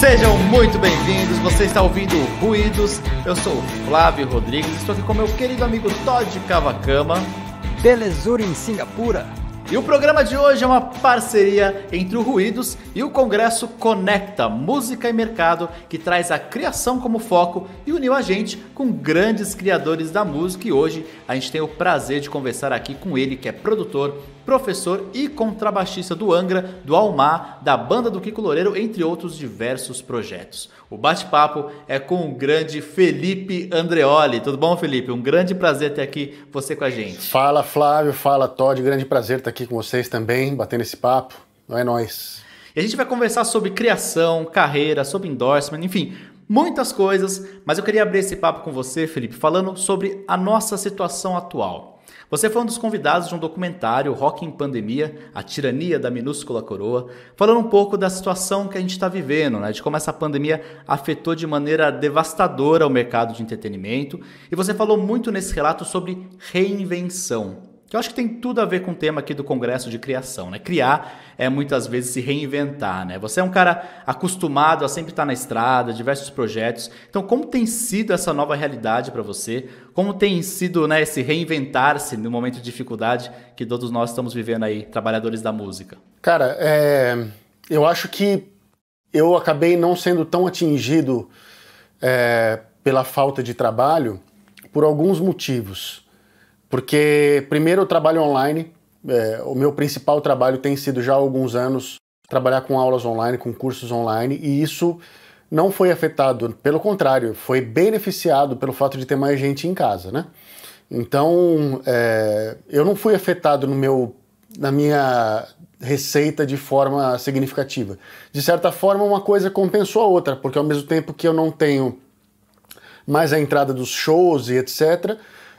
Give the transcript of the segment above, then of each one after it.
Sejam muito bem-vindos, você está ouvindo Ruídos, eu sou Flávio Rodrigues, estou aqui com meu querido amigo Todd Cavacama. Belezura em Singapura. E o programa de hoje é uma parceria entre o Ruídos e o Congresso Conecta Música e Mercado, que traz a criação como foco e uniu a gente com grandes criadores da música. E hoje a gente tem o prazer de conversar aqui com ele, que é produtor, professor e contrabaixista do Angra, do Almar, da Banda do Kiko Loureiro, entre outros diversos projetos. O bate-papo é com o grande Felipe Andreoli. Tudo bom, Felipe? Um grande prazer ter aqui você com a gente. Fala, Flávio. Fala, Todd. Grande prazer estar aqui com vocês também, batendo esse papo. Não é nós. E a gente vai conversar sobre criação, carreira, sobre endorsement, enfim, muitas coisas, mas eu queria abrir esse papo com você, Felipe, falando sobre a nossa situação atual. Você foi um dos convidados de um documentário, Rock em Pandemia, A Tirania da Minúscula Coroa, falando um pouco da situação que a gente está vivendo, né? de como essa pandemia afetou de maneira devastadora o mercado de entretenimento. E você falou muito nesse relato sobre reinvenção. Que eu acho que tem tudo a ver com o tema aqui do Congresso de Criação, né? Criar é muitas vezes se reinventar, né? Você é um cara acostumado a sempre estar na estrada, diversos projetos. Então, como tem sido essa nova realidade para você? Como tem sido, né, esse reinventar-se no momento de dificuldade que todos nós estamos vivendo aí, trabalhadores da música? Cara, é... eu acho que eu acabei não sendo tão atingido é... pela falta de trabalho por alguns motivos. Porque, primeiro, eu trabalho online. É, o meu principal trabalho tem sido já há alguns anos trabalhar com aulas online, com cursos online, e isso não foi afetado, pelo contrário, foi beneficiado pelo fato de ter mais gente em casa, né? Então, é, eu não fui afetado no meu, na minha receita de forma significativa. De certa forma, uma coisa compensou a outra, porque ao mesmo tempo que eu não tenho mais a entrada dos shows e etc.,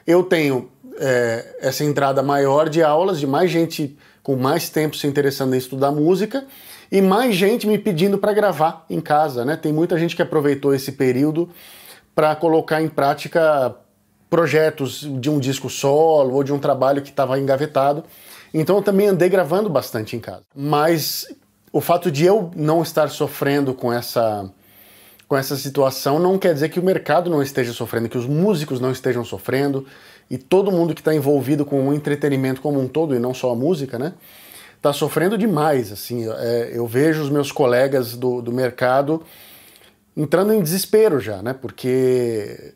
eu tenho é, essa entrada maior de aulas, de mais gente com mais tempo se interessando em estudar música e mais gente me pedindo para gravar em casa, né? Tem muita gente que aproveitou esse período para colocar em prática projetos de um disco solo ou de um trabalho que estava engavetado. Então eu também andei gravando bastante em casa. Mas o fato de eu não estar sofrendo com essa com essa situação não quer dizer que o mercado não esteja sofrendo, que os músicos não estejam sofrendo e todo mundo que está envolvido com o entretenimento como um todo e não só a música, né? Está sofrendo demais. Assim, é, eu vejo os meus colegas do, do mercado entrando em desespero já, né? Porque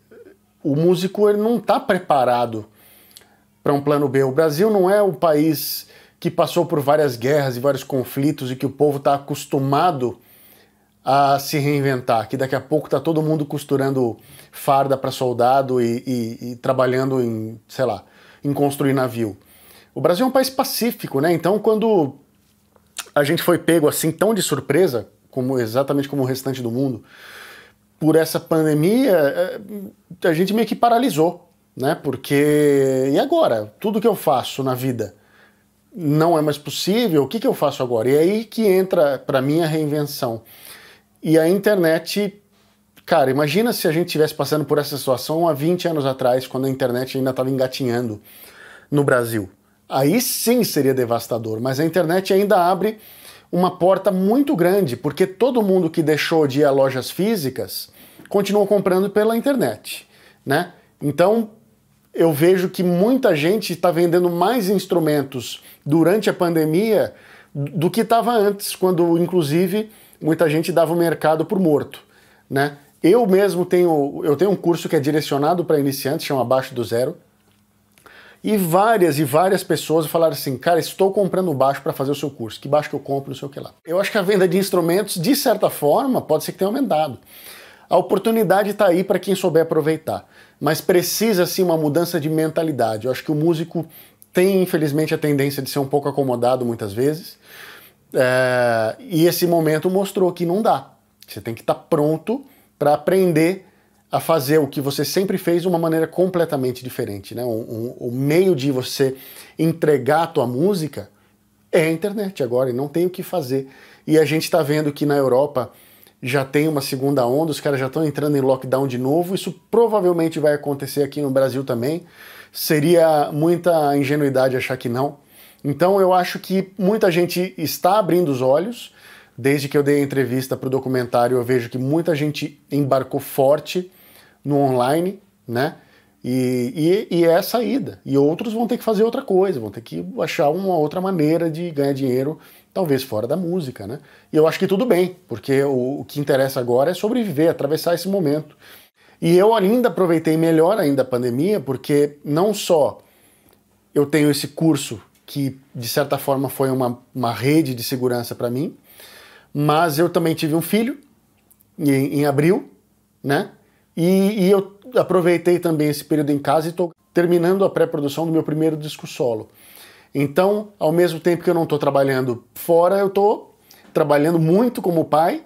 o músico ele não está preparado para um plano B. O Brasil não é um país que passou por várias guerras e vários conflitos e que o povo está acostumado a se reinventar, que daqui a pouco está todo mundo costurando farda para soldado e, e, e, trabalhando em, sei lá, em construir navio. O Brasil é um país pacífico, né? Então, quando a gente foi pego assim tão de surpresa, como exatamente como o restante do mundo, por essa pandemia, eh, a gente meio que paralisou, né? Porque e agora? Tudo que eu faço na vida não é mais possível. O que, que eu faço agora? E é aí que entra para mim a reinvenção. E a internet, cara, imagina se a gente estivesse passando por essa situação há 20 anos atrás, quando a internet ainda estava engatinhando no Brasil. Aí sim seria devastador, mas a internet ainda abre uma porta muito grande, porque todo mundo que deixou de ir a lojas físicas continuou comprando pela internet, né? Então, eu vejo que muita gente está vendendo mais instrumentos durante a pandemia do que estava antes, quando inclusive muita gente dava o mercado por morto, né? Eu mesmo tenho, eu tenho um curso que é direcionado para iniciantes, chama Abaixo do Zero, e várias e várias pessoas falaram assim, cara, estou comprando baixo para fazer o seu curso, que baixo que eu compro, não sei o que lá. Eu acho que a venda de instrumentos, de certa forma, pode ser que tenha aumentado. A oportunidade está aí para quem souber aproveitar, mas precisa sim uma mudança de mentalidade. Eu acho que o músico tem, infelizmente, a tendência de ser um pouco acomodado muitas vezes, é, e esse momento mostrou que não dá. Você tem que estar tá pronto para aprender a fazer o que você sempre fez de uma maneira completamente diferente. Né? O, o, o, meio de você entregar a tua música é a internet agora e não tem o que fazer. E a gente está vendo que na Europa já tem uma segunda onda, os caras já estão entrando em lockdown de novo. Isso provavelmente vai acontecer aqui no Brasil também. Seria muita ingenuidade achar que não. Então eu acho que muita gente está abrindo os olhos. Desde que eu dei a entrevista para o documentário, eu vejo que muita gente embarcou forte no online, né? E, e, e, é a saída. E outros vão ter que fazer outra coisa, vão ter que achar uma outra maneira de ganhar dinheiro, talvez fora da música, né? E eu acho que tudo bem, porque o, o que interessa agora é sobreviver, atravessar esse momento. E eu ainda aproveitei melhor ainda a pandemia, porque não só eu tenho esse curso que de certa forma foi uma, uma rede de segurança para mim. Mas eu também tive um filho em, em abril, né? E, e, eu aproveitei também esse período em casa e estou terminando a pré-produção do meu primeiro disco solo. Então, ao mesmo tempo que eu não estou trabalhando fora, eu estou trabalhando muito como pai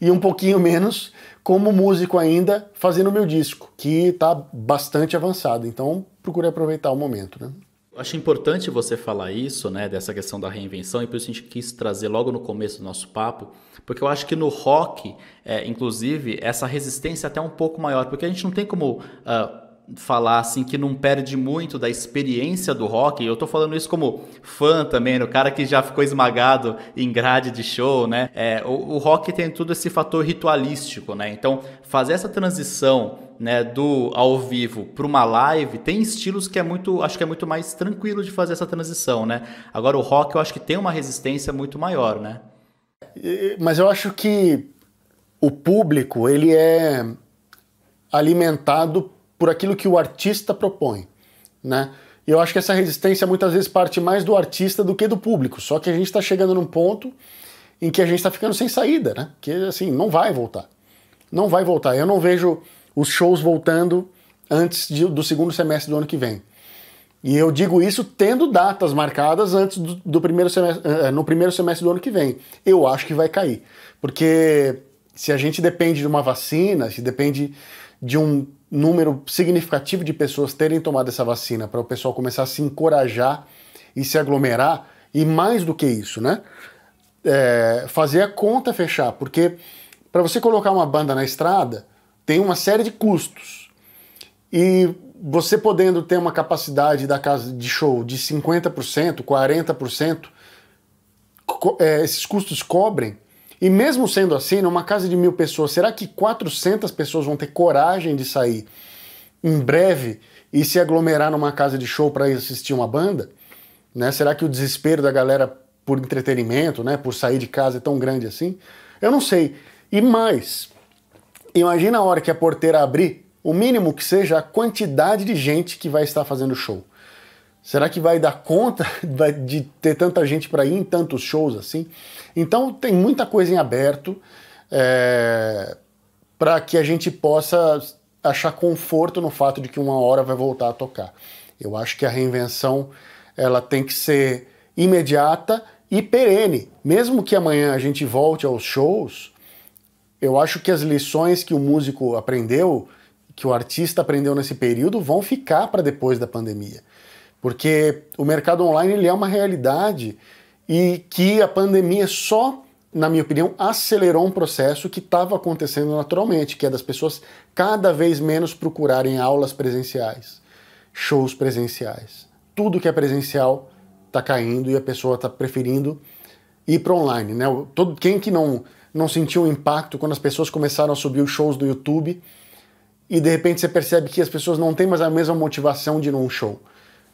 e um pouquinho menos como músico ainda, fazendo o meu disco, que está bastante avançado. Então, procurei aproveitar o momento. Né? Acho importante você falar isso, né, dessa questão da reinvenção, e por isso a gente quis trazer logo no começo do nosso papo, porque eu acho que no rock, é, inclusive, essa resistência é até um pouco maior, porque a gente não tem como uh, falar assim que não perde muito da experiência do rock. Eu tô falando isso como fã também, né? o cara que já ficou esmagado em grade de show, né? É, o, o rock tem tudo esse fator ritualístico, né? Então, fazer essa transição né, do ao vivo para uma live, tem estilos que é muito, acho que é muito mais tranquilo de fazer essa transição, né? Agora o rock eu acho que tem uma resistência muito maior, né? Mas eu acho que o público, ele é alimentado por aquilo que o artista propõe, né? E eu acho que essa resistência muitas vezes parte mais do artista do que do público. Só que a gente está chegando num ponto em que a gente está ficando sem saída, né? Que assim não vai voltar, não vai voltar. Eu não vejo os shows voltando antes de, do segundo semestre do ano que vem. E eu digo isso tendo datas marcadas antes do, do primeiro semestre, eh, eh, no primeiro semestre do ano que vem. Eu acho que vai cair. Porque se a gente depende de uma vacina, se depende de um número significativo de pessoas terem tomado essa vacina, para o pessoal começar a se encorajar e se aglomerar, e mais do que isso, né? É, fazer a conta fechar, porque para você colocar uma banda na estrada, tem uma série de custos. E você podendo ter uma capacidade da casa de show de 50%, 40%, é, esses custos cobrem e mesmo sendo assim, numa casa de mil pessoas, será que 400 pessoas vão ter coragem de sair em breve e se aglomerar numa casa de show para assistir uma banda? Né? Será que o desespero da galera por entretenimento, né, por sair de casa é tão grande assim? Eu não sei. E mais, imagina a hora que a porteira abrir, o mínimo que seja a quantidade de gente que vai estar fazendo show. Será que vai dar conta de ter tanta gente para ir em tantos shows assim? Então tem muita coisa em aberto é, eh, para que a gente possa achar conforto no fato de que uma hora vai voltar a tocar. Eu acho que a reinvenção ela tem que ser imediata e perene. Mesmo que amanhã a gente volte aos shows, eu acho que as lições que o músico aprendeu, que o artista aprendeu nesse período, vão ficar para depois da pandemia. Porque o mercado online ele é uma realidade e que a pandemia só, na minha opinião, acelerou um processo que estava acontecendo naturalmente, que é das pessoas cada vez menos procurarem aulas presenciais, shows presenciais. Tudo que é presencial está caindo e a pessoa está preferindo ir para online, né? Todo quem que não não sentiu o impacto quando as pessoas começaram a subir os shows do YouTube e de repente você percebe que as pessoas não têm mais a mesma motivação de ir num show.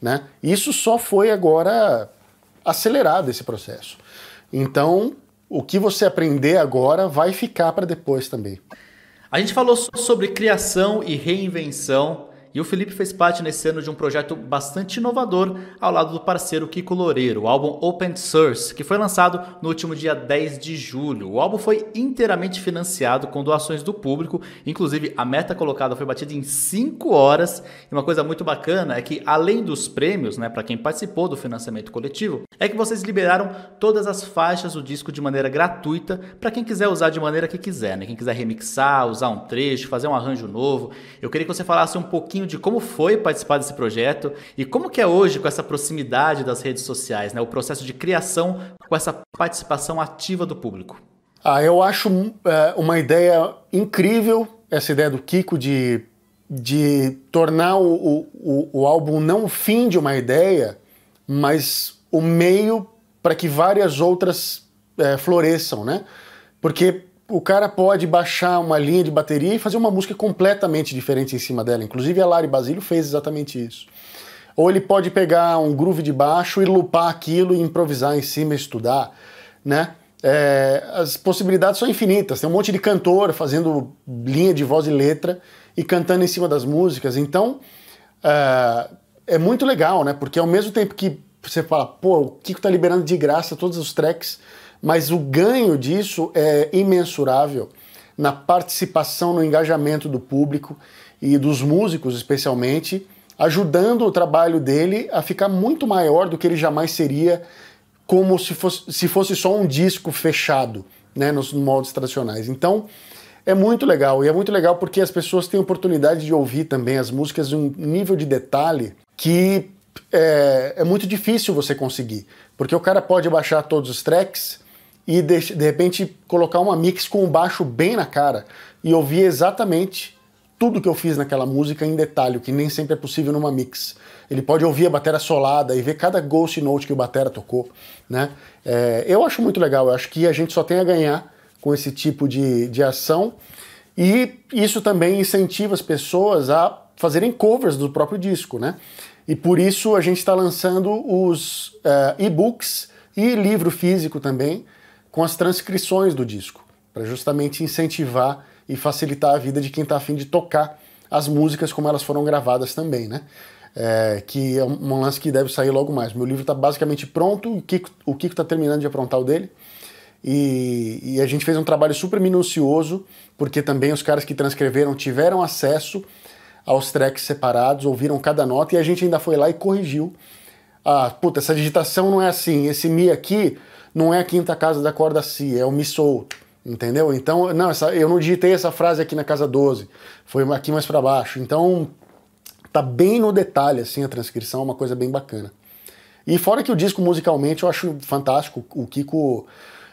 Né? Isso só foi agora acelerado esse processo. Então, o que você aprender agora vai ficar para depois também. A gente falou sobre criação e reinvenção e o Felipe fez parte nesse ano de um projeto bastante inovador ao lado do parceiro Kiko Loureiro, o álbum Open Source, que foi lançado no último dia 10 de julho. O álbum foi inteiramente financiado com doações do público, inclusive a meta colocada foi batida em 5 horas. E uma coisa muito bacana é que, além dos prêmios, né, para quem participou do financiamento coletivo, é que vocês liberaram todas as faixas do disco de maneira gratuita para quem quiser usar de maneira que quiser, né? Quem quiser remixar, usar um trecho, fazer um arranjo novo. Eu queria que você falasse um pouquinho de como foi participar desse projeto e como que é hoje com essa proximidade das redes sociais, né? o processo de criação com essa participação ativa do público. Ah, eu acho é, uma ideia incrível essa ideia do Kiko de, de tornar o, o, o álbum não o fim de uma ideia, mas o meio para que várias outras é, floresçam, né? Porque o cara pode baixar uma linha de bateria e fazer uma música completamente diferente em cima dela. Inclusive a Lari Basílio fez exatamente isso. Ou ele pode pegar um groove de baixo e lupar aquilo e improvisar em cima, estudar, né? É, as possibilidades são infinitas. Tem um monte de cantor fazendo linha de voz e letra e cantando em cima das músicas. Então é, é muito legal, né? Porque ao mesmo tempo que você fala, pô, o Kiko tá liberando de graça todos os tracks mas o ganho disso é imensurável na participação, no engajamento do público e dos músicos, especialmente, ajudando o trabalho dele a ficar muito maior do que ele jamais seria como se fosse, se fosse só um disco fechado, né, nos moldes tradicionais. Então, é muito legal, e é muito legal porque as pessoas têm oportunidade de ouvir também as músicas em um nível de detalhe que é, é muito difícil você conseguir, porque o cara pode baixar todos os tracks, e de, de repente colocar uma mix com o baixo bem na cara e ouvir exatamente tudo que eu fiz naquela música em detalhe, que nem sempre é possível numa mix. Ele pode ouvir a bateria solada e ver cada ghost note que o batera tocou, né? É, eu acho muito legal, eu acho que a gente só tem a ganhar com esse tipo de, de ação e isso também incentiva as pessoas a fazerem covers do próprio disco, né? E por isso a gente está lançando os uh, e-books e livro físico também, com as transcrições do disco, para justamente incentivar e facilitar a vida de quem está afim de tocar as músicas como elas foram gravadas também, né? É, que é um lance que deve sair logo mais. Meu livro está basicamente pronto, o Kiko está o tá terminando de aprontar o dele. E, e, a gente fez um trabalho super minucioso, porque também os caras que transcreveram tiveram acesso aos tracks separados, ouviram cada nota e a gente ainda foi lá e corrigiu. Ah, puta, essa digitação não é assim, esse Mi aqui não é a quinta casa da corda si, é o mi sol, entendeu? Então, não, essa, eu não digitei essa frase aqui na casa 12, foi aqui mais para baixo. Então, tá bem no detalhe assim a transcrição, é uma coisa bem bacana. E fora que o disco musicalmente eu acho fantástico, o Kiko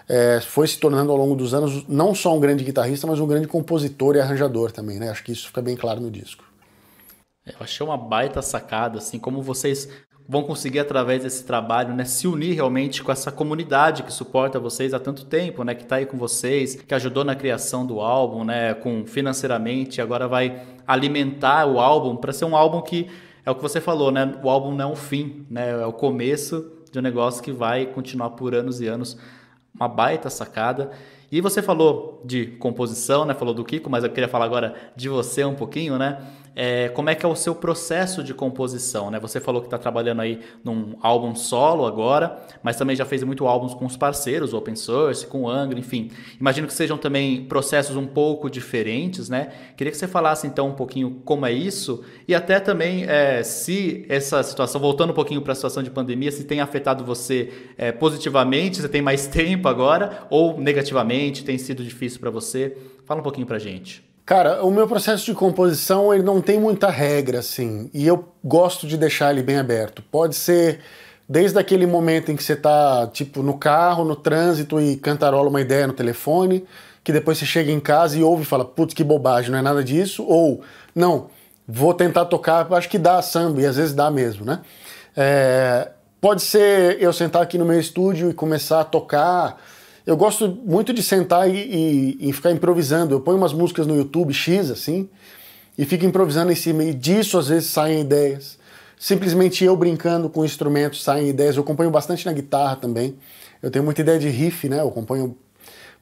é, foi se tornando ao longo dos anos não só um grande guitarrista, mas um grande compositor e arranjador também, né? Acho que isso fica bem claro no disco. Eu achei uma baita sacada, assim, como vocês vão conseguir através desse trabalho, né, se unir realmente com essa comunidade que suporta vocês há tanto tempo, né, que está aí com vocês, que ajudou na criação do álbum, né, com financeiramente, agora vai alimentar o álbum para ser um álbum que é o que você falou, né, o álbum não é um fim, né, é o começo de um negócio que vai continuar por anos e anos. Uma baita sacada. E você falou de composição, né? Falou do Kiko, mas eu queria falar agora de você um pouquinho, né? É, como é que é o seu processo de composição, né? Você falou que está trabalhando aí num álbum solo agora, mas também já fez muito álbuns com os parceiros, open source, com o Angra, enfim. Imagino que sejam também processos um pouco diferentes, né? Queria que você falasse então um pouquinho como é isso e até também é, se essa situação, voltando um pouquinho para a situação de pandemia, se tem afetado você é, positivamente, você tem mais tempo agora ou negativamente tem sido difícil para você? Fala um pouquinho pra gente. Cara, o meu processo de composição ele não tem muita regra, assim, e eu gosto de deixar ele bem aberto. Pode ser desde aquele momento em que você tá, tipo, no carro, no trânsito e cantarola uma ideia no telefone, que depois você chega em casa e ouve e fala, putz, que bobagem, não é nada disso, ou, não, vou tentar tocar, acho que dá samba, e às vezes dá mesmo, né? É, pode ser eu sentar aqui no meu estúdio e começar a tocar eu gosto muito de sentar e, e, e, ficar improvisando. Eu ponho umas músicas no YouTube X, assim, e fico improvisando em cima. E disso às vezes saem ideias. Simplesmente eu brincando com instrumentos saem ideias. Eu acompanho bastante na guitarra também. Eu tenho muita ideia de riff, né? Eu acompanho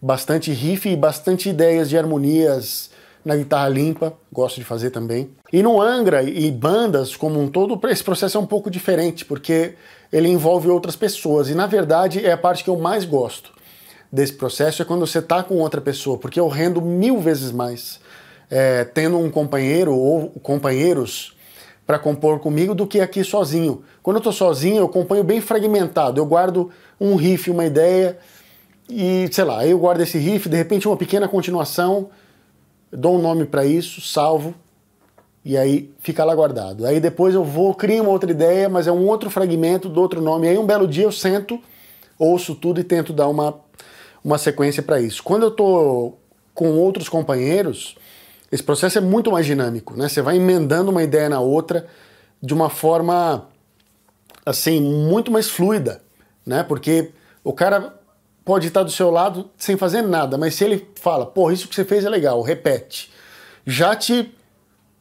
bastante riff e bastante ideias de harmonias na guitarra limpa, gosto de fazer também. E no Angra e bandas como um todo, esse processo é um pouco diferente, porque ele envolve outras pessoas e na verdade é a parte que eu mais gosto desse processo é quando você está com outra pessoa, porque eu rendo mil vezes mais é, tendo um companheiro ou companheiros para compor comigo do que aqui sozinho. Quando eu estou sozinho, eu acompanho bem fragmentado, eu guardo um riff, uma ideia e sei lá, eu guardo esse riff, de repente uma pequena continuação, dou um nome para isso, salvo e aí fica lá guardado. Aí depois eu vou, crio uma outra ideia, mas é um outro fragmento do outro nome. Aí um belo dia eu sento, ouço tudo e tento dar uma uma sequência para isso. Quando eu estou com outros companheiros, esse processo é muito mais dinâmico, né? Você vai emendando uma ideia na outra de uma forma assim muito mais fluida, né? Porque o cara pode estar do seu lado sem fazer nada, mas se ele fala, pô, isso que você fez é legal, repete, já te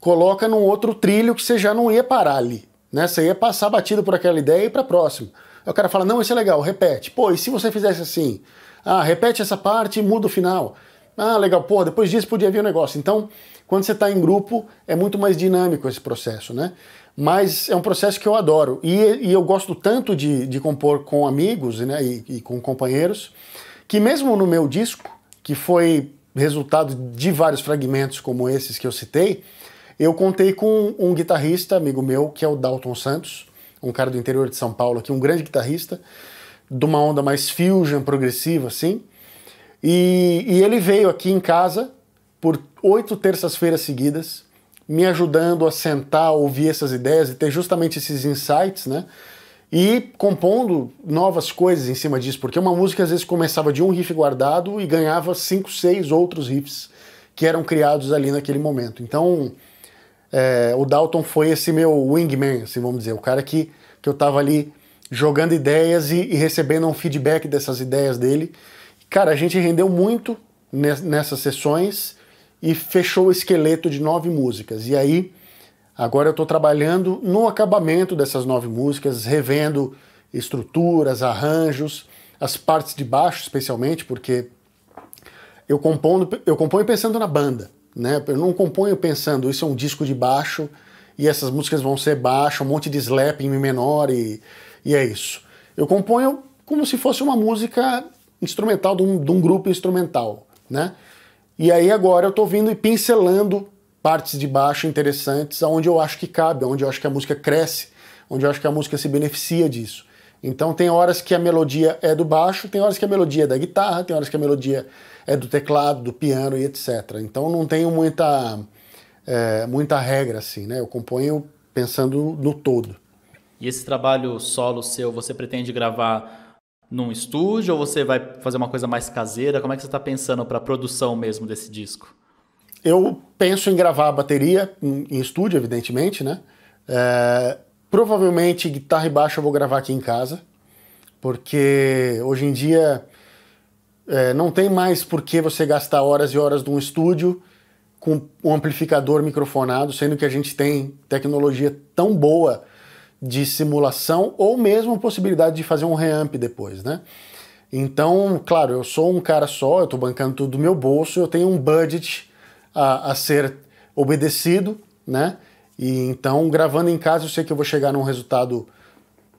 coloca num outro trilho que você já não ia parar ali, né? Você ia passar batido por aquela ideia e ir para próximo. o cara fala, não, isso é legal, repete. Pô, e se você fizesse assim? Ah, repete essa parte e muda o final. Ah, legal, pô, depois disso podia vir um negócio. Então, quando você está em grupo, é muito mais dinâmico esse processo, né? Mas é um processo que eu adoro. E, e eu gosto tanto de, de, compor com amigos né, e, e com companheiros, que mesmo no meu disco, que foi resultado de vários fragmentos como esses que eu citei, eu contei com um guitarrista, amigo meu, que é o Dalton Santos, um cara do interior de São Paulo aqui, um grande guitarrista, de uma onda mais fusion progressiva, assim. E, e ele veio aqui em casa por oito terças-feiras seguidas, me ajudando a sentar, ouvir essas ideias e ter justamente esses insights, né? E compondo novas coisas em cima disso, porque uma música às vezes começava de um riff guardado e ganhava cinco, seis outros riffs que eram criados ali naquele momento. Então, é, o Dalton foi esse meu wingman, assim, vamos dizer, o cara que, que eu estava ali jogando ideias e, e recebendo um feedback dessas ideias dele. Cara, a gente rendeu muito nessas sessões e fechou o esqueleto de nove músicas. E aí, agora eu estou trabalhando no acabamento dessas nove músicas, revendo estruturas, arranjos, as partes de baixo, especialmente, porque eu componho, eu componho pensando na banda, né? Eu não componho pensando, isso é um disco de baixo e essas músicas vão ser baixo, um monte de slap em mi menor e e é isso. Eu componho como se fosse uma música instrumental, de um, de um grupo instrumental, né? E aí agora eu tô vindo e pincelando partes de baixo interessantes aonde eu acho que cabe, onde eu acho que a música cresce, onde eu acho que a música se beneficia disso. Então tem horas que a melodia é do baixo, tem horas que a melodia é da guitarra, tem horas que a melodia é do teclado, do piano e etc. Então não tenho muita, é, muita regra assim, né? Eu componho pensando no todo. E esse trabalho solo seu, você pretende gravar num estúdio ou você vai fazer uma coisa mais caseira? Como é que você está pensando para a produção mesmo desse disco? Eu penso em gravar a bateria em, em estúdio, evidentemente, né? É, provavelmente guitarra e baixo eu vou gravar aqui em casa, porque hoje em dia é, não tem mais por que você gastar horas e horas de um estúdio com um amplificador microfonado, sendo que a gente tem tecnologia tão boa de simulação ou mesmo a possibilidade de fazer um reamp depois, né? Então, claro, eu sou um cara só, eu estou bancando tudo do meu bolso, eu tenho um budget a, a ser obedecido, né? E então, gravando em casa, eu sei que eu vou chegar num resultado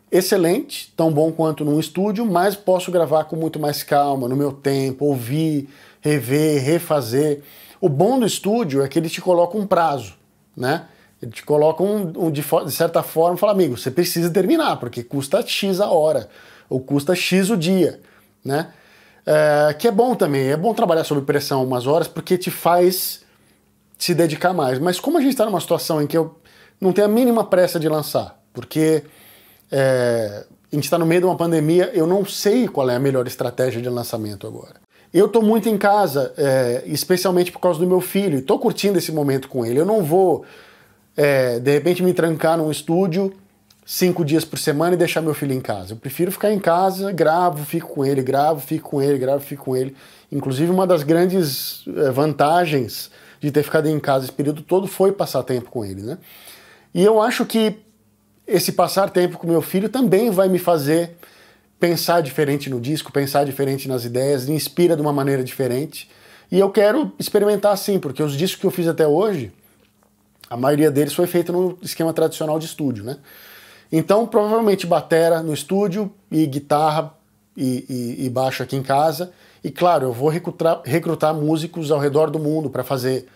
excelente, tão bom quanto num estúdio, mas posso gravar com muito mais calma, no meu tempo, ouvir, rever, refazer. O bom do estúdio é que ele te coloca um prazo, né? Ele te coloca um, um de, de, certa forma, fala, amigo, você precisa terminar, porque custa X a hora, ou custa X o dia, né? É, que é bom também, é bom trabalhar sob pressão umas horas, porque te faz se dedicar mais. Mas como a gente está numa situação em que eu não tenho a mínima pressa de lançar, porque é, a gente está no meio de uma pandemia, eu não sei qual é a melhor estratégia de lançamento agora. Eu estou muito em casa, é, especialmente por causa do meu filho, e estou curtindo esse momento com ele. Eu não vou é, de repente me trancar num estúdio cinco dias por semana e deixar meu filho em casa. Eu prefiro ficar em casa, gravo, fico com ele, gravo, fico com ele, gravo, fico com ele. Inclusive, uma das grandes é, vantagens de ter ficado em casa esse período todo foi passar tempo com ele, né? E eu acho que esse passar tempo com meu filho também vai me fazer pensar diferente no disco, pensar diferente nas ideias, inspira de uma maneira diferente. E eu quero experimentar assim, porque os discos que eu fiz até hoje, a maioria deles foi feita no esquema tradicional de estúdio, né? Então, provavelmente batera no estúdio e guitarra e, e, e baixo aqui em casa. E claro, eu vou recrutar, recrutar músicos ao redor do mundo para fazer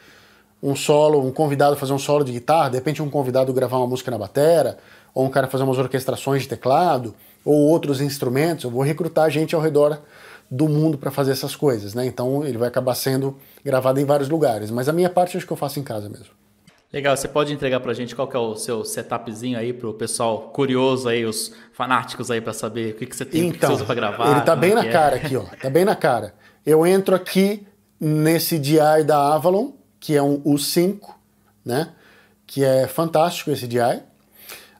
um solo, um convidado fazer um solo de guitarra, de repente um convidado gravar uma música na batera, ou um cara fazer umas orquestrações de teclado, ou outros instrumentos. Eu vou recrutar gente ao redor do mundo para fazer essas coisas, né? Então ele vai acabar sendo gravado em vários lugares. Mas a minha parte acho que eu faço em casa mesmo. Legal, você pode entregar para a gente qual que é o seu setupzinho aí para o pessoal curioso aí, os fanáticos aí para saber o que, que você tem, então, que para gravar. Ele tá bem é na é. cara aqui, ó. Tá bem na cara. Eu entro aqui nesse DI da Avalon, que é um U5, né? Que é fantástico esse DI.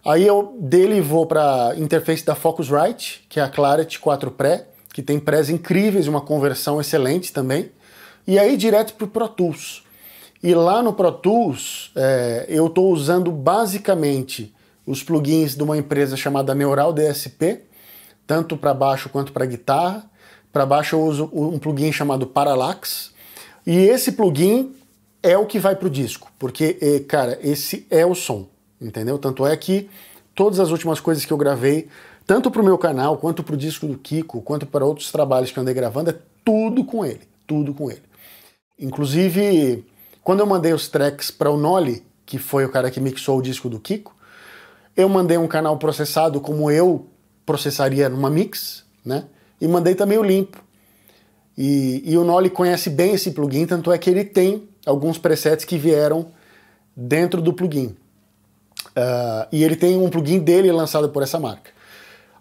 Aí eu dele vou para interface da Focusrite, que é a Clarity 4 Pre, que tem prés incríveis, uma conversão excelente também. E aí direto para o Pro Tools. E lá no Pro Tools, é, eu estou usando basicamente os plugins de uma empresa chamada Neural DSP, tanto para baixo quanto para guitarra. Para baixo eu uso um plugin chamado Parallax. E esse plugin é o que vai para o disco, porque, é, cara, esse é o som, entendeu? Tanto é que todas as últimas coisas que eu gravei, tanto para o meu canal, quanto para o disco do Kiko, quanto para outros trabalhos que eu andei gravando, é tudo com ele, tudo com ele. Inclusive, quando eu mandei os tracks para o Nolly, que foi o cara que mixou o disco do Kiko, eu mandei um canal processado como eu processaria numa mix, né? E mandei também o limpo. E, e o Nolly conhece bem esse plugin, tanto é que ele tem alguns presets que vieram dentro do plugin. Uh, e ele tem um plugin dele lançado por essa marca.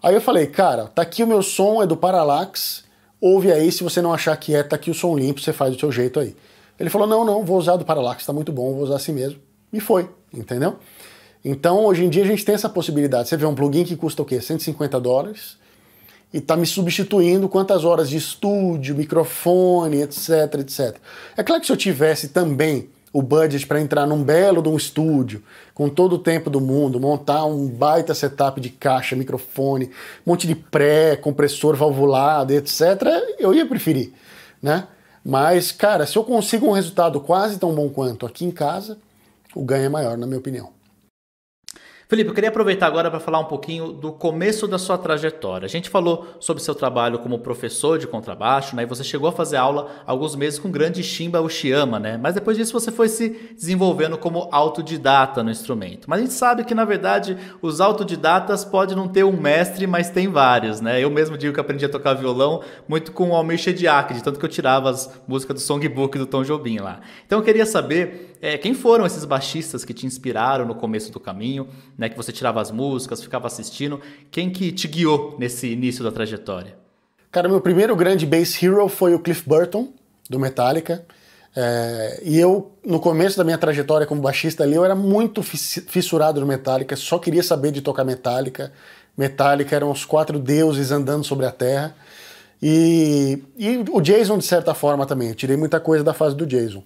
Aí eu falei, cara, tá aqui o meu som, é do Parallax, ouve aí, se você não achar que é, tá aqui o som limpo, você faz do seu jeito aí. Ele falou: não, não, vou usar do Parallax, está muito bom, vou usar assim mesmo. E foi, entendeu? Então, hoje em dia, a gente tem essa possibilidade. Você vê um plugin que custa o quê? 150 dólares e está me substituindo quantas horas de estúdio, microfone, etc, etc. É claro que se eu tivesse também o budget para entrar num belo de um estúdio, com todo o tempo do mundo, montar um baita setup de caixa, microfone, um monte de pré, compressor valvulado, etc, eu ia preferir, né? Mas, cara, se eu consigo um resultado quase tão bom quanto aqui em casa, o ganho é maior, na minha opinião. Felipe, eu queria aproveitar agora para falar um pouquinho do começo da sua trajetória. A gente falou sobre seu trabalho como professor de contrabaixo, né? E você chegou a fazer aula alguns meses com o grande Shimba Ushiyama, né? Mas depois disso você foi se desenvolvendo como autodidata no instrumento. Mas a gente sabe que, na verdade, os autodidatas pode não ter um mestre, mas tem vários, né? Eu mesmo digo que aprendi a tocar violão muito com o Almir Shediak, de tanto que eu tirava as músicas do songbook do Tom Jobim lá. Então eu queria saber é, quem foram esses baixistas que te inspiraram no começo do caminho, né, que você tirava as músicas, ficava assistindo. Quem que te guiou nesse início da trajetória? Cara, meu primeiro grande bass hero foi o Cliff Burton, do Metallica. É, e eu, no começo da minha trajetória como baixista ali, eu era muito fissurado no Metallica, só queria saber de tocar Metallica. Metallica eram os quatro deuses andando sobre a terra. E, e o Jason, de certa forma, também. Eu tirei muita coisa da fase do Jason.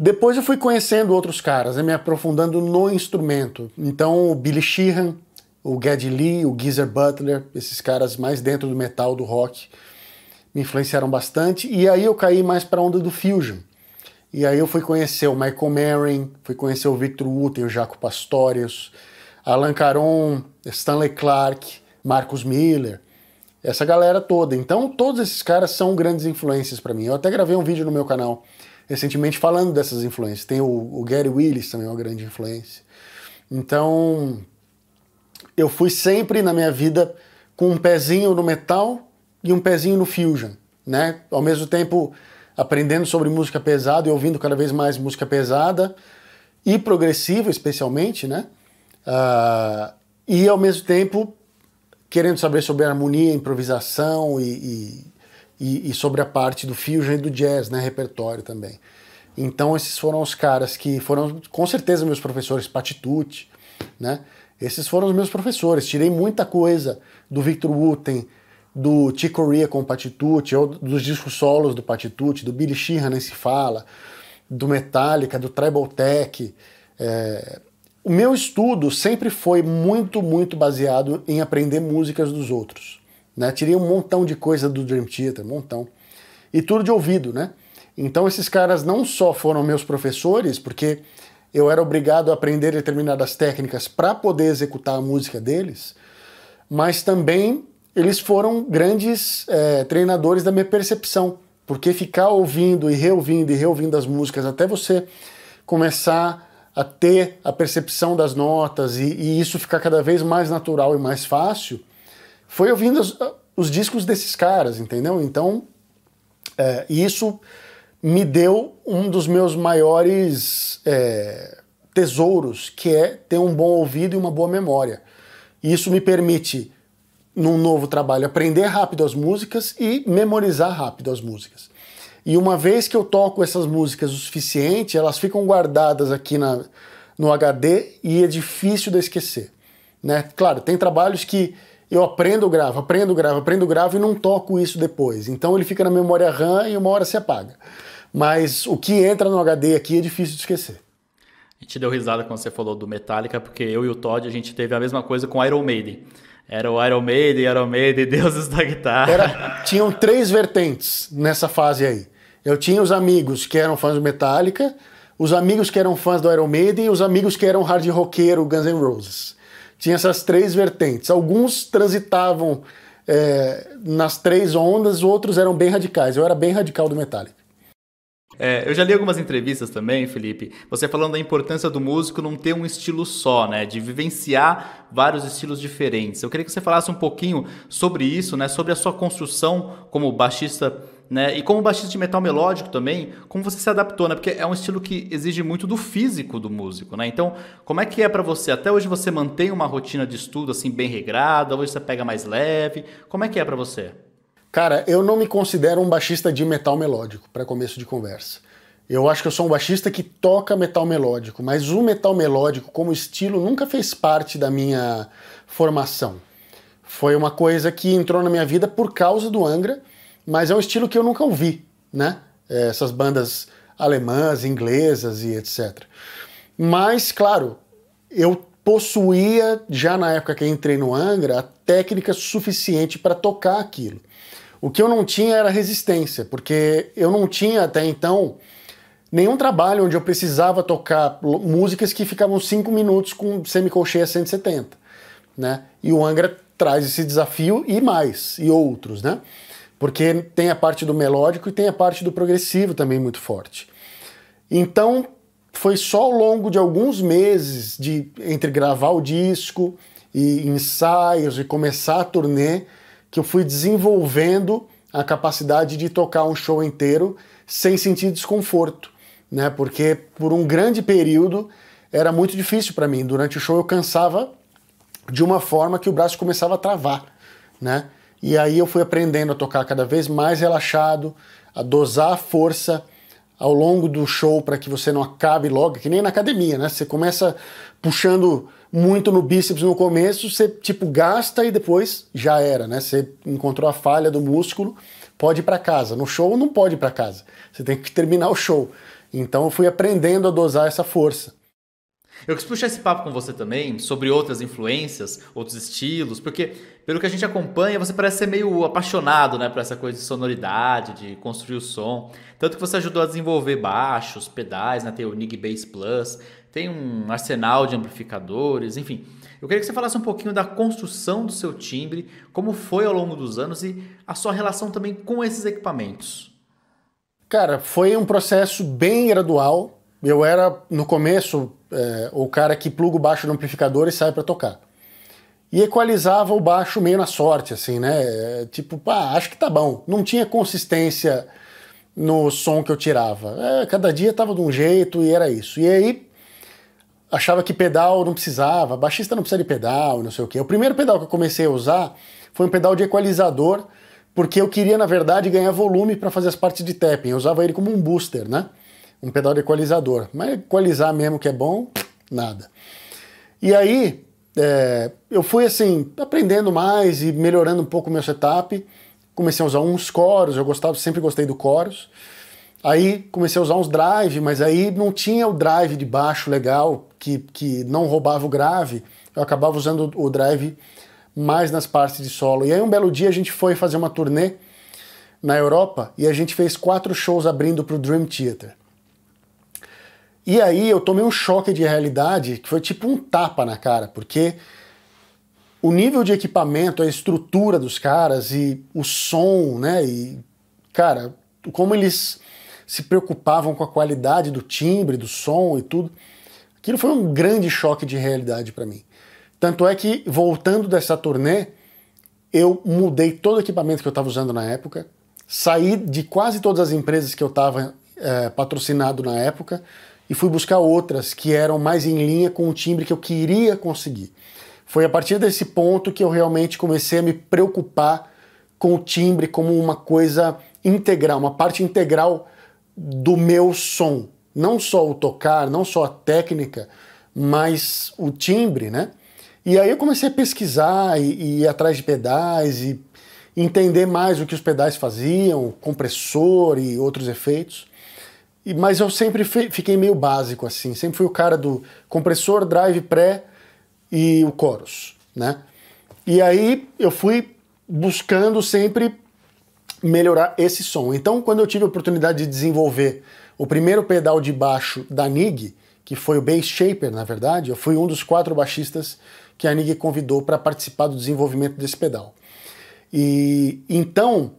Depois eu fui conhecendo outros caras, né, me aprofundando no instrumento. Então o Billy Sheehan, o Geddy Lee, o Geezer Butler, esses caras mais dentro do metal, do rock, me influenciaram bastante. E aí eu caí mais para a onda do fusion. E aí eu fui conhecer o Michael Marin, fui conhecer o Victor Wooten, o Jaco Pastorius, Alan Caron, Stanley Clark, Marcos Miller, essa galera toda. Então todos esses caras são grandes influências para mim. Eu até gravei um vídeo no meu canal recentemente falando dessas influências. Tem o, o Gary Willis também, uma grande influência. Então, eu fui sempre na minha vida com um pezinho no metal e um pezinho no fusion, né? Ao mesmo tempo aprendendo sobre música pesada e ouvindo cada vez mais música pesada e progressiva, especialmente, né? Uh, e ao mesmo tempo querendo saber sobre harmonia, improvisação e, e e, e, sobre a parte do fusion e do jazz, né, repertório também. Então esses foram os caras que foram com certeza meus professores, Patitucci, né? Esses foram os meus professores. Tirei muita coisa do Victor Wooten, do Chick Corea com o Patitucci, ou dos discos solos do Patitucci, do Billy Sheehan nem se fala, do Metallica, do Tribal Tech. É... O meu estudo sempre foi muito, muito baseado em aprender músicas dos outros. Né? Tirei um montão de coisa do Dream Theater, um montão. E tudo de ouvido, né? Então esses caras não só foram meus professores, porque eu era obrigado a aprender determinadas técnicas para poder executar a música deles, mas também eles foram grandes é, treinadores da minha percepção, porque ficar ouvindo e reouvindo e reouvindo as músicas até você começar a ter a percepção das notas e, e isso ficar cada vez mais natural e mais fácil, foi ouvindo os, ah, os discos desses caras, entendeu? Então, é, isso me deu um dos meus maiores é, tesouros, que é ter um bom ouvido e uma boa memória. isso me permite, num novo trabalho, aprender rápido as músicas e memorizar rápido as músicas. E uma vez que eu toco essas músicas o suficiente, elas ficam guardadas aqui na, no HD e é difícil de esquecer. Né? Claro, tem trabalhos que eu aprendo gravo, aprendo gravo, aprendo gravo e não toco isso depois. Então ele fica na memória RAM e uma hora se apaga. Mas o que entra no HD aqui é difícil de esquecer. A gente deu risada quando você falou do Metallica, porque eu e o Todd a gente teve a mesma coisa com Iron Maiden. Era o Iron Maiden, Iron Maiden, deuses da guitarra. Era, tinham três vertentes nessa fase aí. Eu tinha os amigos que eram fãs do Metallica, os amigos que eram fãs do Iron Maiden e os amigos que eram hard rockero, Guns N' Roses tinha essas três vertentes. Alguns transitavam é, nas três ondas, outros eram bem radicais. Eu era bem radical do Metallica. É, eu já li algumas entrevistas também, Felipe, você falando da importância do músico não ter um estilo só, né? De vivenciar vários estilos diferentes. Eu queria que você falasse um pouquinho sobre isso, né? Sobre a sua construção como baixista né? E como baixista de metal melódico também, como você se adaptou, né? Porque é um estilo que exige muito do físico do músico, né? Então, como é que é para você? Até hoje você mantém uma rotina de estudo assim bem regrada, hoje você pega mais leve. Como é que é para você? Cara, eu não me considero um baixista de metal melódico, para começo de conversa. Eu acho que eu sou um baixista que toca metal melódico, mas o metal melódico como estilo nunca fez parte da minha formação. Foi uma coisa que entrou na minha vida por causa do Angra mas é um estilo que eu nunca ouvi, né? É, essas bandas alemãs, inglesas e etc. Mas, claro, eu possuía, já na época que entrei no Angra, a técnica suficiente para tocar aquilo. O que eu não tinha era resistência, porque eu não tinha até então nenhum trabalho onde eu precisava tocar músicas que ficavam 5 minutos com semicolcheia 170, né? E o Angra traz esse desafio e mais, e outros, né? Porque tem a parte do melódico e tem a parte do progressivo também muito forte. Então, foi só ao longo de alguns meses de entre gravar o disco e ensaios e começar a turnê que eu fui desenvolvendo a capacidade de tocar um show inteiro sem sentir desconforto, né? Porque por um grande período era muito difícil para mim. Durante o show eu cansava de uma forma que o braço começava a travar, né? E aí eu fui aprendendo a tocar cada vez mais relaxado, a dosar a força ao longo do show para que você não acabe logo, que nem na academia, né? Você começa puxando muito no bíceps no começo, você tipo gasta e depois já era, né? Você encontrou a falha do músculo, pode ir para casa. No show não pode ir para casa. Você tem que terminar o show. Então eu fui aprendendo a dosar essa força. Eu quis puxar esse papo com você também sobre outras influências, outros estilos, porque pelo que a gente acompanha, você parece ser meio apaixonado né, por essa coisa de sonoridade, de construir o som. Tanto que você ajudou a desenvolver baixos, pedais, né, tem o Nig Bass Plus, tem um arsenal de amplificadores, enfim. Eu queria que você falasse um pouquinho da construção do seu timbre, como foi ao longo dos anos e a sua relação também com esses equipamentos. Cara, foi um processo bem gradual, eu era, no começo, é, o cara que pluga o baixo no amplificador e sai para tocar. E equalizava o baixo meio na sorte, assim, né? É, tipo, ah, acho que tá bom. Não tinha consistência no som que eu tirava. É, cada dia tava de um jeito e era isso. E aí achava que pedal não precisava, baixista não precisa de pedal, não sei o quê. O primeiro pedal que eu comecei a usar foi um pedal de equalizador, porque eu queria, na verdade, ganhar volume para fazer as partes de tapping. Eu usava ele como um booster, né? um pedal de equalizador. Mas equalizar mesmo que é bom, nada. E aí é, eu fui assim, aprendendo mais e melhorando um pouco o meu setup. Comecei a usar uns coros, eu gostava, sempre gostei do coros. Aí comecei a usar uns drive, mas aí não tinha o drive de baixo legal, que, que não roubava o grave. Eu acabava usando o drive mais nas partes de solo. E aí um belo dia a gente foi fazer uma turnê na Europa e a gente fez quatro shows abrindo para o Dream Theater. E aí eu tomei um choque de realidade que foi tipo um tapa na cara, porque o nível de equipamento, a estrutura dos caras e o som, né? E, cara, como eles se preocupavam com a qualidade do timbre, do som e tudo. Aquilo foi um grande choque de realidade para mim. Tanto é que, voltando dessa turnê, eu mudei todo o equipamento que eu estava usando na época, saí de quase todas as empresas que eu estava é, eh, patrocinado na época, e fui buscar outras que eram mais em linha com o timbre que eu queria conseguir. Foi a partir desse ponto que eu realmente comecei a me preocupar com o timbre como uma coisa integral, uma parte integral do meu som. Não só o tocar, não só a técnica, mas o timbre, né? E aí eu comecei a pesquisar e, e ir atrás de pedais e entender mais o que os pedais faziam, compressor e outros efeitos. E, mas eu sempre fiquei meio básico assim, sempre fui o cara do compressor, drive pré e o chorus, né? E aí eu fui buscando sempre melhorar esse som. Então, quando eu tive a oportunidade de desenvolver o primeiro pedal de baixo da NIG, que foi o Bass Shaper, na verdade, eu fui um dos quatro baixistas que a NIG convidou para participar do desenvolvimento desse pedal. E então,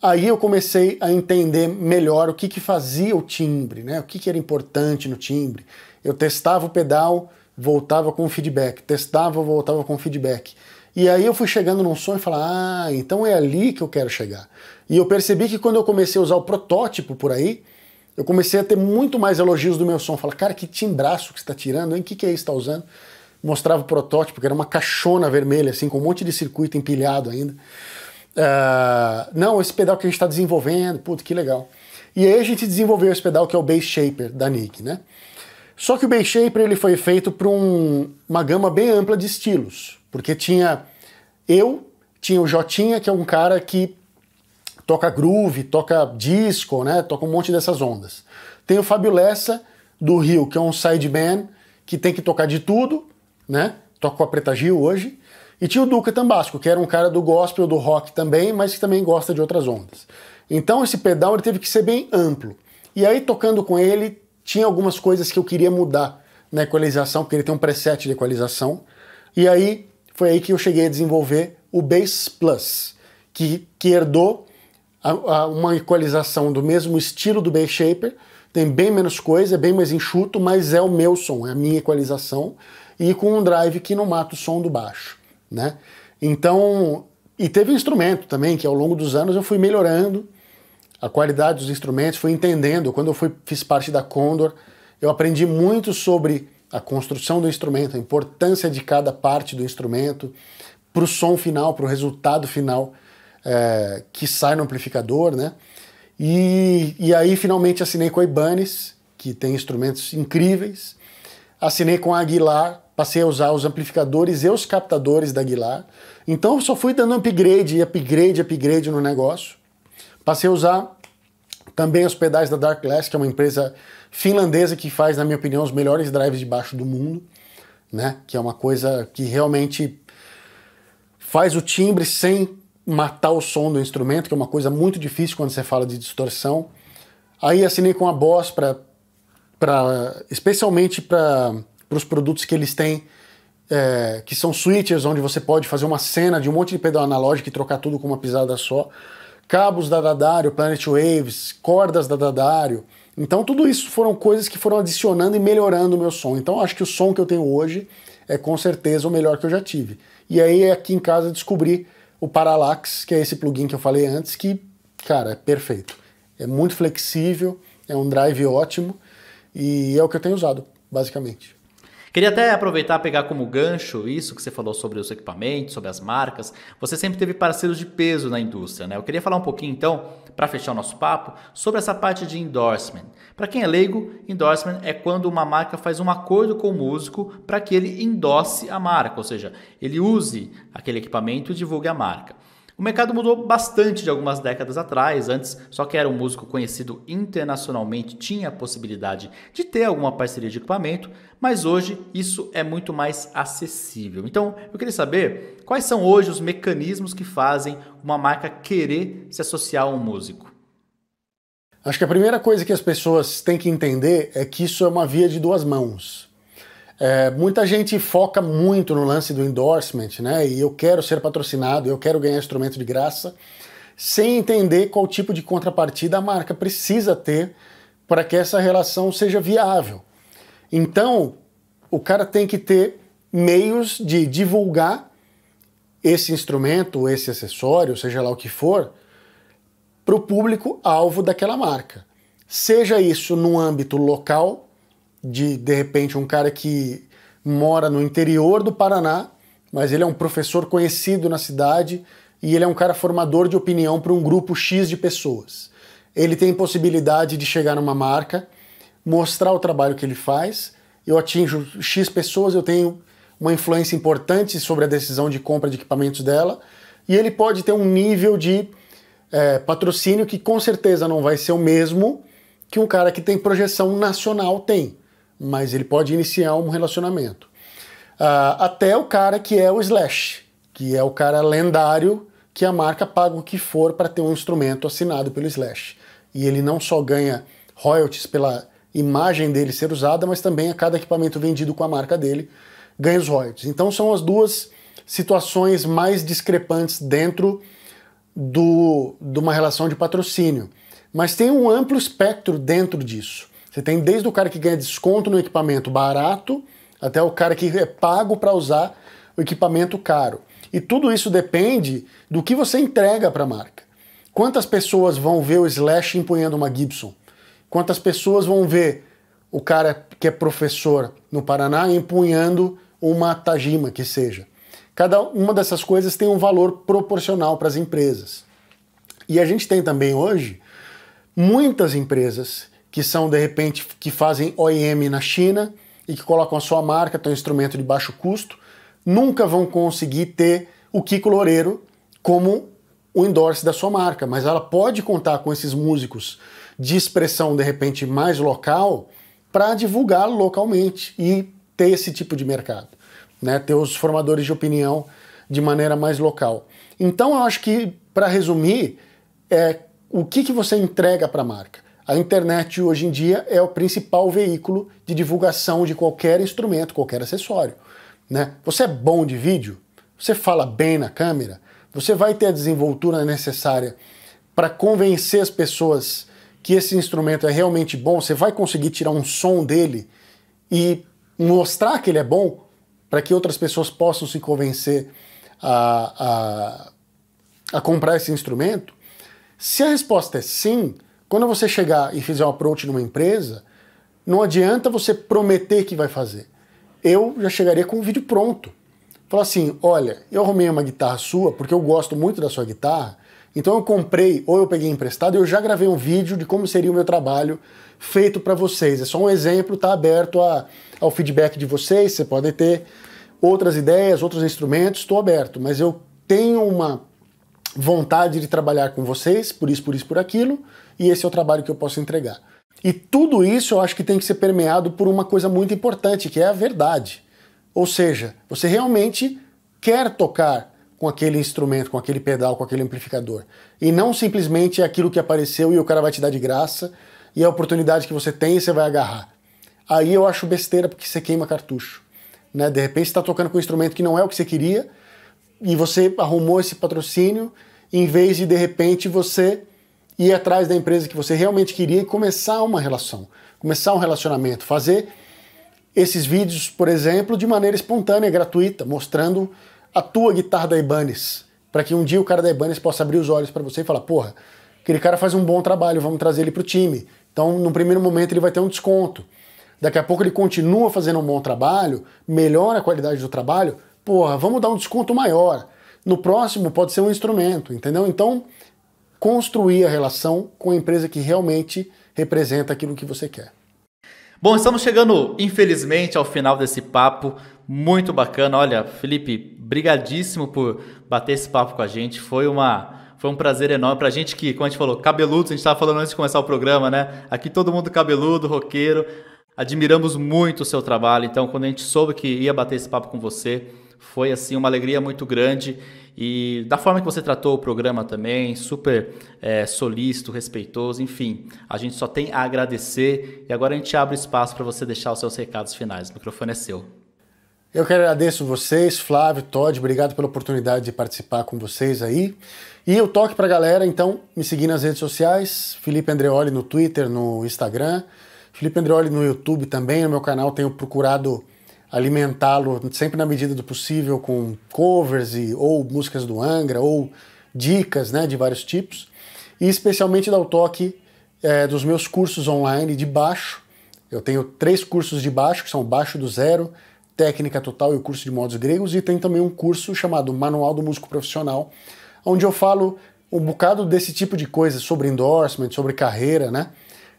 Aí eu comecei a entender melhor o que, que fazia o timbre, né? o que, que era importante no timbre. Eu testava o pedal, voltava com feedback, testava, voltava com feedback. E aí eu fui chegando num som e falei, ah, então é ali que eu quero chegar. E eu percebi que quando eu comecei a usar o protótipo por aí, eu comecei a ter muito mais elogios do meu som. Falar, cara, que timbraço que você está tirando, hein? O que, que é isso que está usando? Mostrava o protótipo, que era uma caixona vermelha, assim, com um monte de circuito empilhado ainda. Uh, não, esse pedal que a gente está desenvolvendo, puto, que legal. E aí a gente desenvolveu esse pedal que é o Bass Shaper da NIK, né? Só que o Bass Shaper ele foi feito para um, uma gama bem ampla de estilos, porque tinha eu, tinha o Jotinha, que é um cara que toca groove, toca disco, né? Toca um monte dessas ondas. Tem o Fábio Lessa do Rio, que é um sideman que tem que tocar de tudo, né? Toca com a Preta Gil hoje. E tinha o Duca Tambasco, que era um cara do gospel, do rock também, mas que também gosta de outras ondas. Então esse pedal ele teve que ser bem amplo. E aí tocando com ele, tinha algumas coisas que eu queria mudar na equalização, porque ele tem um preset de equalização. E aí foi aí que eu cheguei a desenvolver o Bass Plus, que, que herdou a, a uma equalização do mesmo estilo do Bass Shaper, tem bem menos coisa, é bem mais enxuto, mas é o meu som, é a minha equalização, e com um drive que não mata o som do baixo né? Então, e teve instrumento também, que ao longo dos anos eu fui melhorando a qualidade dos instrumentos, fui entendendo. Quando eu fui, fiz parte da Condor, eu aprendi muito sobre a construção do instrumento, a importância de cada parte do instrumento para o som final, para o resultado final é, que sai no amplificador, né? E, e aí finalmente assinei com a Ibanez, que tem instrumentos incríveis. Assinei com a Aguilar, Passei a usar os amplificadores e os captadores da Aguilar. Então eu só fui dando upgrade, upgrade, upgrade no negócio. Passei a usar também os pedais da Dark Glass, que é uma empresa finlandesa que faz, na minha opinião, os melhores drives de baixo do mundo, né? Que é uma coisa que realmente faz o timbre sem matar o som do instrumento, que é uma coisa muito difícil quando você fala de distorção. Aí assinei com a Boss para especialmente para para os produtos que eles têm, é, que são switchers, onde você pode fazer uma cena de um monte de pedal analógico e trocar tudo com uma pisada só. Cabos da Dadário, Planet Waves, cordas da Dadário. Então, tudo isso foram coisas que foram adicionando e melhorando o meu som. Então, acho que o som que eu tenho hoje é com certeza o melhor que eu já tive. E aí, é aqui em casa, descobri o Parallax, que é esse plugin que eu falei antes, que, cara, é perfeito. É muito flexível, é um drive ótimo e é o que eu tenho usado, basicamente. Queria até aproveitar pegar como gancho isso que você falou sobre os equipamentos, sobre as marcas. Você sempre teve parceiros de peso na indústria, né? Eu queria falar um pouquinho então, para fechar o nosso papo, sobre essa parte de endorsement. Para quem é leigo, endorsement é quando uma marca faz um acordo com o músico para que ele endosse a marca, ou seja, ele use aquele equipamento e divulgue a marca. O mercado mudou bastante de algumas décadas atrás. Antes, só que era um músico conhecido internacionalmente tinha a possibilidade de ter alguma parceria de equipamento, mas hoje isso é muito mais acessível. Então, eu queria saber quais são hoje os mecanismos que fazem uma marca querer se associar a um músico. Acho que a primeira coisa que as pessoas têm que entender é que isso é uma via de duas mãos. É, muita gente foca muito no lance do endorsement, né? E eu quero ser patrocinado, eu quero ganhar instrumento de graça, sem entender qual tipo de contrapartida a marca precisa ter para que essa relação seja viável. Então, o cara tem que ter meios de divulgar esse instrumento, esse acessório, seja lá o que for, para o público alvo daquela marca. Seja isso no âmbito local, de, de repente, um cara que mora no interior do Paraná, mas ele é um professor conhecido na cidade e ele é um cara formador de opinião para um grupo X de pessoas. Ele tem possibilidade de chegar numa marca, mostrar o trabalho que ele faz, eu atinjo X pessoas, eu tenho uma influência importante sobre a decisão de compra de equipamentos dela, e ele pode ter um nível de é, patrocínio que com certeza não vai ser o mesmo que um cara que tem projeção nacional tem mas ele pode iniciar um relacionamento. Uh, até o cara que é o Slash, que é o cara lendário que a marca paga o que for para ter um instrumento assinado pelo Slash. E ele não só ganha royalties pela imagem dele ser usada, mas também a cada equipamento vendido com a marca dele ganha os royalties. Então são as duas situações mais discrepantes dentro do, de uma relação de patrocínio. Mas tem um amplo espectro dentro disso. Você tem desde o cara que ganha desconto no equipamento barato até o cara que é pago para usar o equipamento caro. E tudo isso depende do que você entrega para a marca. Quantas pessoas vão ver o Slash empunhando uma Gibson? Quantas pessoas vão ver o cara que é professor no Paraná empunhando uma Tajima, que seja? Cada uma dessas coisas tem um valor proporcional para as empresas. E a gente tem também hoje muitas empresas que são de repente que fazem OEM na China e que colocam a sua marca, tem um instrumento de baixo custo, nunca vão conseguir ter o Kiko Loureiro como o endorse da sua marca, mas ela pode contar com esses músicos de expressão de repente mais local para divulgar localmente e ter esse tipo de mercado, né? Ter os formadores de opinião de maneira mais local. Então eu acho que para resumir é o que, que você entrega para a marca. A internet hoje em dia é o principal veículo de divulgação de qualquer instrumento, qualquer acessório. Né? Você é bom de vídeo? Você fala bem na câmera? Você vai ter a desenvoltura necessária para convencer as pessoas que esse instrumento é realmente bom? Você vai conseguir tirar um som dele e mostrar que ele é bom para que outras pessoas possam se convencer a, a, a comprar esse instrumento? Se a resposta é sim, quando você chegar e fizer um approach numa empresa, não adianta você prometer que vai fazer. Eu já chegaria com um vídeo pronto. Falar assim: olha, eu arrumei uma guitarra sua porque eu gosto muito da sua guitarra, então eu comprei ou eu peguei emprestado e eu já gravei um vídeo de como seria o meu trabalho feito para vocês. É só um exemplo, está aberto a, ao feedback de vocês, você pode ter outras ideias, outros instrumentos, estou aberto, mas eu tenho uma vontade de trabalhar com vocês, por isso, por isso, por aquilo e esse é o trabalho que eu posso entregar. E tudo isso eu acho que tem que ser permeado por uma coisa muito importante, que é a verdade. Ou seja, você realmente quer tocar com aquele instrumento, com aquele pedal, com aquele amplificador. E não simplesmente é aquilo que apareceu e o cara vai te dar de graça e a oportunidade que você tem e você vai agarrar. Aí eu acho besteira porque você queima cartucho. Né? De repente você está tocando com um instrumento que não é o que você queria e você arrumou esse patrocínio em vez de de repente você ir atrás da empresa que você realmente queria e começar uma relação, começar um relacionamento, fazer esses vídeos, por exemplo, de maneira espontânea, gratuita, mostrando a tua guitarra da Ibanez, para que um dia o cara da Ibanez possa abrir os olhos para você e falar: "Porra, aquele cara faz um bom trabalho, vamos trazer ele para o time". Então, no primeiro momento ele vai ter um desconto. Daqui a pouco ele continua fazendo um bom trabalho, melhora a qualidade do trabalho, porra, vamos dar um desconto maior. No próximo pode ser um instrumento, entendeu? Então, construir a relação com a empresa que realmente representa aquilo que você quer. Bom, estamos chegando, infelizmente, ao final desse papo. Muito bacana. Olha, Felipe, brigadíssimo por bater esse papo com a gente. Foi uma foi um prazer enorme pra gente que, como a gente falou, cabeludo. a gente estava falando antes de começar o programa, né? Aqui todo mundo cabeludo, roqueiro. Admiramos muito o seu trabalho. Então, quando a gente soube que ia bater esse papo com você, foi assim uma alegria muito grande e da forma que você tratou o programa também, super é, solícito, respeitoso, enfim, a gente só tem a agradecer e agora a gente abre espaço para você deixar os seus recados finais. O microfone é seu. Eu quero agradeço vocês, Flávio, Todd, obrigado pela oportunidade de participar com vocês aí. E eu toque para a galera, então, me seguir nas redes sociais, Felipe Andreoli no Twitter, no Instagram, Felipe Andreoli no YouTube também, no meu canal tenho procurado alimentá-lo sempre na medida do possível com covers e, ou músicas do Angra ou dicas né, de vários tipos e especialmente dar o toque é, dos meus cursos online de baixo. Eu tenho três cursos de baixo, que são Baixo do Zero, Técnica Total e o curso de Modos Gregos, e tem também um curso chamado Manual do Músico Profissional, onde eu falo um bocado desse tipo de coisa, sobre endorsement, sobre carreira, né?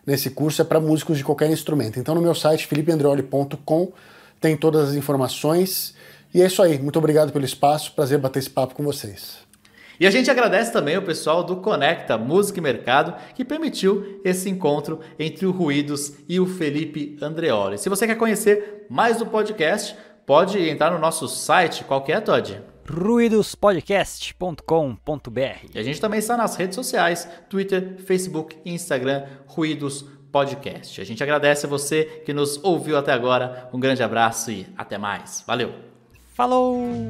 Nesse curso é para músicos de qualquer instrumento. Então no meu site, filipeandrioli.com.br tem todas as informações. E é isso aí. Muito obrigado pelo espaço. Prazer bater esse papo com vocês. E a gente agradece também o pessoal do Conecta Música e Mercado, que permitiu esse encontro entre o Ruídos e o Felipe Andreoli. Se você quer conhecer mais do podcast, pode entrar no nosso site. Qual que é, Todd? ruidospodcast.com.br E a gente também está nas redes sociais, Twitter, Facebook, Instagram, Ruídos Podcast podcast. A gente agradece a você que nos ouviu até agora. Um grande abraço e até mais. Valeu! Falou!